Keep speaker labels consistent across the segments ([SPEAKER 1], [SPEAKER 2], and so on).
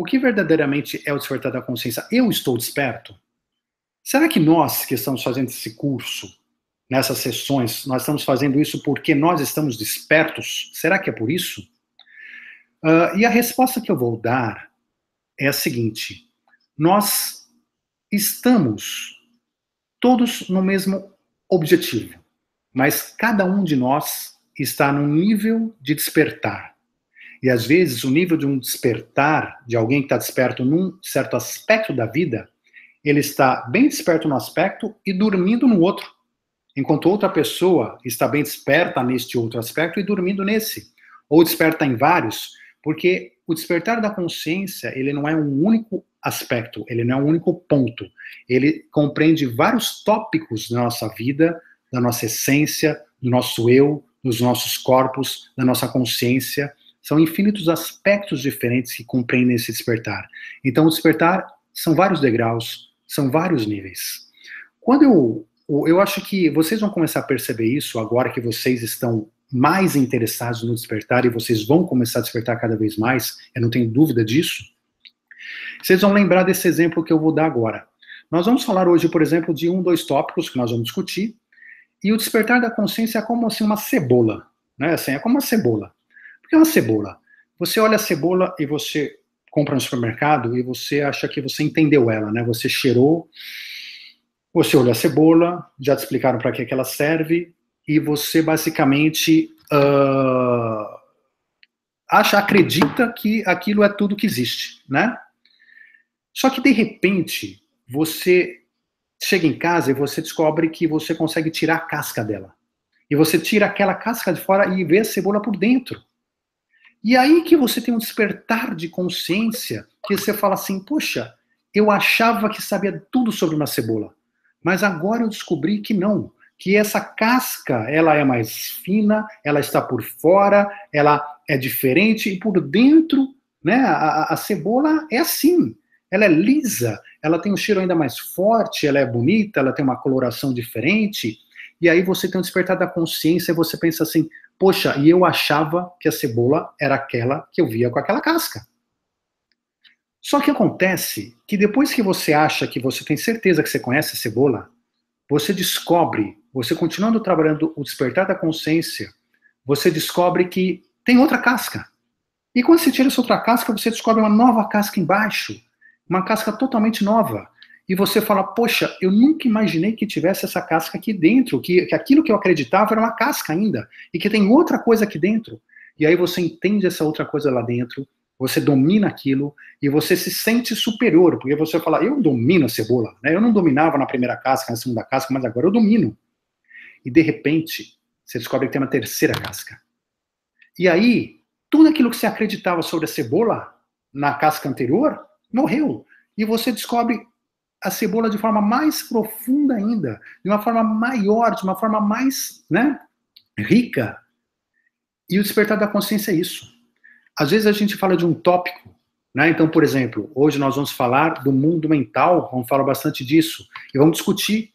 [SPEAKER 1] O que verdadeiramente é o despertar da consciência? Eu estou desperto? Será que nós que estamos fazendo esse curso, nessas sessões, nós estamos fazendo isso porque nós estamos despertos? Será que é por isso? Uh, e a resposta que eu vou dar é a seguinte: nós estamos todos no mesmo objetivo, mas cada um de nós está num nível de despertar. E às vezes o nível de um despertar, de alguém que está desperto num certo aspecto da vida, ele está bem desperto num aspecto e dormindo no outro. Enquanto outra pessoa está bem desperta neste outro aspecto e dormindo nesse. Ou desperta em vários, porque o despertar da consciência, ele não é um único aspecto, ele não é um único ponto. Ele compreende vários tópicos da nossa vida, da nossa essência, do nosso eu, dos nossos corpos, da nossa consciência, são infinitos aspectos diferentes que compreendem esse despertar. Então, o despertar são vários degraus, são vários níveis. Quando eu. Eu acho que vocês vão começar a perceber isso agora que vocês estão mais interessados no despertar e vocês vão começar a despertar cada vez mais, eu não tenho dúvida disso. Vocês vão lembrar desse exemplo que eu vou dar agora. Nós vamos falar hoje, por exemplo, de um, dois tópicos que nós vamos discutir. E o despertar da consciência é como assim uma cebola, né? Assim, é como uma cebola que é uma cebola? Você olha a cebola e você compra no supermercado e você acha que você entendeu ela, né? Você cheirou, você olha a cebola, já te explicaram para que, é que ela serve e você basicamente uh, acha, acredita que aquilo é tudo que existe, né? Só que de repente você chega em casa e você descobre que você consegue tirar a casca dela. E você tira aquela casca de fora e vê a cebola por dentro. E aí que você tem um despertar de consciência, que você fala assim: poxa, eu achava que sabia tudo sobre uma cebola, mas agora eu descobri que não, que essa casca ela é mais fina, ela está por fora, ela é diferente e por dentro, né? A, a cebola é assim, ela é lisa, ela tem um cheiro ainda mais forte, ela é bonita, ela tem uma coloração diferente. E aí você tem um despertar da consciência e você pensa assim: Poxa, e eu achava que a cebola era aquela que eu via com aquela casca. Só que acontece que depois que você acha que você tem certeza que você conhece a cebola, você descobre, você continuando trabalhando o despertar da consciência, você descobre que tem outra casca. E quando você tira essa outra casca, você descobre uma nova casca embaixo, uma casca totalmente nova e você fala, poxa, eu nunca imaginei que tivesse essa casca aqui dentro, que, que aquilo que eu acreditava era uma casca ainda, e que tem outra coisa aqui dentro. E aí você entende essa outra coisa lá dentro, você domina aquilo e você se sente superior, porque você fala, eu domino a cebola, né? eu não dominava na primeira casca, na segunda casca, mas agora eu domino. E de repente, você descobre que tem uma terceira casca. E aí, tudo aquilo que você acreditava sobre a cebola na casca anterior morreu. E você descobre a cebola de forma mais profunda ainda, de uma forma maior, de uma forma mais né, rica. E o despertar da consciência é isso. Às vezes a gente fala de um tópico, né? então, por exemplo, hoje nós vamos falar do mundo mental, vamos falar bastante disso, e vamos discutir.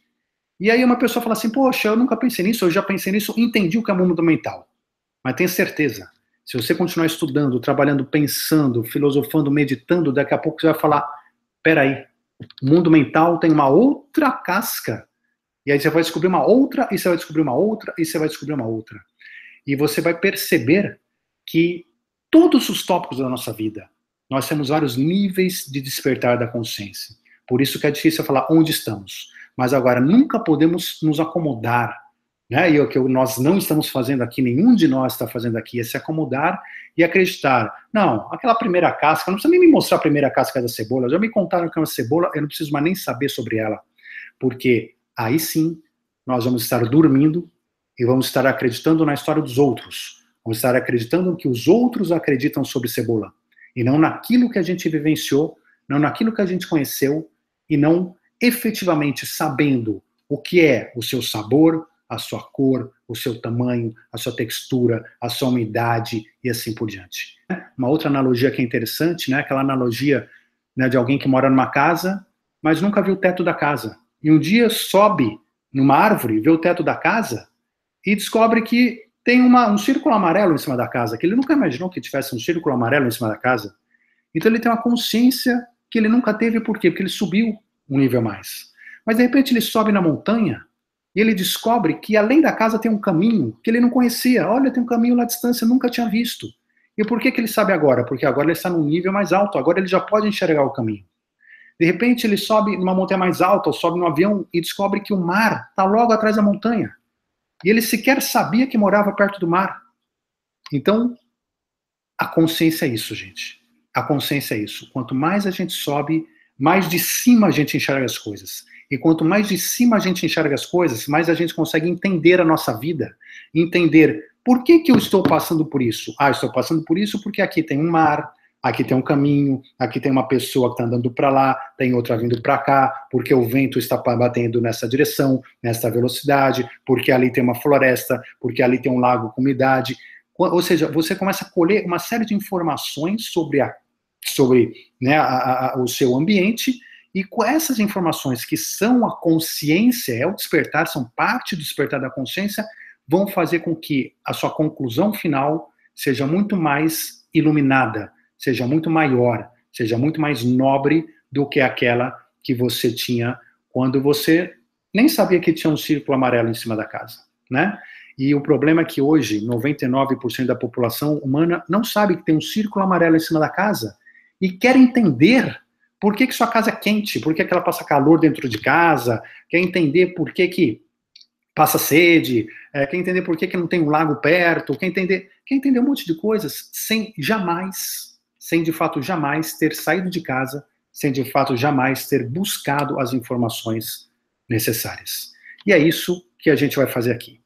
[SPEAKER 1] E aí uma pessoa fala assim, poxa, eu nunca pensei nisso, eu já pensei nisso, entendi o que é mundo mental. Mas tenha certeza, se você continuar estudando, trabalhando, pensando, filosofando, meditando, daqui a pouco você vai falar, peraí, o mundo mental tem uma outra casca. E aí você vai descobrir uma outra, e você vai descobrir uma outra, e você vai descobrir uma outra. E você vai perceber que todos os tópicos da nossa vida, nós temos vários níveis de despertar da consciência. Por isso que é difícil falar onde estamos. Mas agora, nunca podemos nos acomodar né? E é o que nós não estamos fazendo aqui, nenhum de nós está fazendo aqui, é se acomodar e acreditar. Não, aquela primeira casca, não precisa nem me mostrar a primeira casca da cebola, já me contaram que é uma cebola, eu não preciso mais nem saber sobre ela. Porque aí sim nós vamos estar dormindo e vamos estar acreditando na história dos outros. Vamos estar acreditando no que os outros acreditam sobre cebola. E não naquilo que a gente vivenciou, não naquilo que a gente conheceu, e não efetivamente sabendo o que é o seu sabor, a sua cor, o seu tamanho, a sua textura, a sua umidade e assim por diante. Uma outra analogia que é interessante, né, aquela analogia né, de alguém que mora numa casa, mas nunca viu o teto da casa. E um dia sobe numa árvore, vê o teto da casa e descobre que tem uma, um círculo amarelo em cima da casa, que ele nunca imaginou que tivesse um círculo amarelo em cima da casa. Então ele tem uma consciência que ele nunca teve, por quê? Porque ele subiu um nível mais. Mas de repente ele sobe na montanha e ele descobre que além da casa tem um caminho que ele não conhecia. Olha, tem um caminho lá à distância, nunca tinha visto. E por que, que ele sabe agora? Porque agora ele está num nível mais alto, agora ele já pode enxergar o caminho. De repente ele sobe numa montanha mais alta, ou sobe num avião e descobre que o mar está logo atrás da montanha. E ele sequer sabia que morava perto do mar. Então, a consciência é isso, gente. A consciência é isso. Quanto mais a gente sobe, mais de cima a gente enxerga as coisas. E quanto mais de cima a gente enxerga as coisas, mais a gente consegue entender a nossa vida, entender por que, que eu estou passando por isso. Ah, estou passando por isso porque aqui tem um mar, aqui tem um caminho, aqui tem uma pessoa que está andando para lá, tem outra vindo para cá, porque o vento está batendo nessa direção, nessa velocidade, porque ali tem uma floresta, porque ali tem um lago com umidade. Ou seja, você começa a colher uma série de informações sobre, a, sobre né, a, a, o seu ambiente e com essas informações que são a consciência, é o despertar, são parte do despertar da consciência, vão fazer com que a sua conclusão final seja muito mais iluminada, seja muito maior, seja muito mais nobre do que aquela que você tinha quando você nem sabia que tinha um círculo amarelo em cima da casa, né? E o problema é que hoje 99% da população humana não sabe que tem um círculo amarelo em cima da casa e quer entender por que, que sua casa é quente? Por que, que ela passa calor dentro de casa? Quer entender por que, que passa sede? É, quer entender por que, que não tem um lago perto? Quer entender, quer entender um monte de coisas sem jamais, sem de fato jamais ter saído de casa, sem de fato jamais ter buscado as informações necessárias. E é isso que a gente vai fazer aqui.